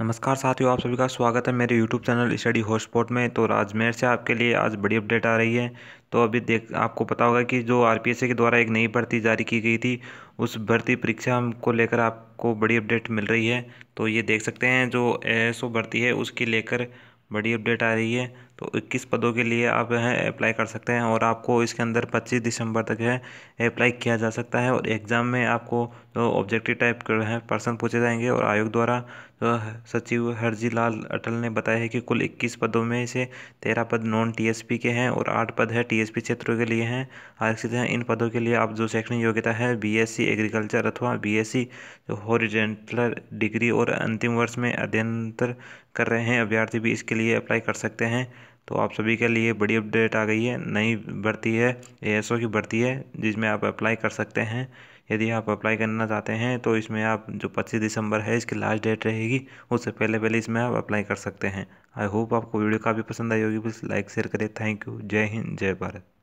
नमस्कार साथियों आप सभी का स्वागत है मेरे यूट्यूब चैनल स्टडी हॉटस्पॉट में तो राजमेर से आपके लिए आज बड़ी अपडेट आ रही है तो अभी देख आपको पता होगा कि जो आर के द्वारा एक नई भर्ती जारी की गई थी उस भर्ती परीक्षा को लेकर आपको बड़ी अपडेट मिल रही है तो ये देख सकते हैं जो एस भर्ती है उसकी लेकर बड़ी अपडेट आ रही है तो 21 पदों के लिए आप हैं अप्लाई कर सकते हैं और आपको इसके अंदर 25 दिसंबर तक है अप्लाई किया जा सकता है और एग्ज़ाम में आपको जो ऑब्जेक्टिव टाइप के हैं पर्सन पूछे जाएंगे और आयोग द्वारा जो सचिव हरजी लाल अटल ने बताया है कि कुल 21 पदों में से तेरह पद नॉन टीएसपी के हैं और आठ पद है टीएसपी क्षेत्रों के लिए हैं आरक्षित हैं इन पदों के लिए आप जो शैक्षणिक योग्यता है बीएससी एग्रीकल्चर अथवा बीएससी जो हॉरिजेंटल डिग्री और अंतिम वर्ष में अध्ययनतर कर रहे हैं अभ्यर्थी भी इसके लिए अप्लाई कर सकते हैं तो आप सभी के लिए बड़ी अपडेट आ गई है नई भर्ती है ए की भर्ती है जिसमें आप अप्लाई कर सकते हैं यदि आप अप्लाई करना चाहते हैं तो इसमें आप जो 25 दिसंबर है इसकी लास्ट डेट रहेगी उससे पहले पहले इसमें आप अप्लाई कर सकते हैं आई होप आपको वीडियो काफ़ी पसंद आई होगी प्लीज़ लाइक शेयर करें थैंक यू जय हिंद जय भारत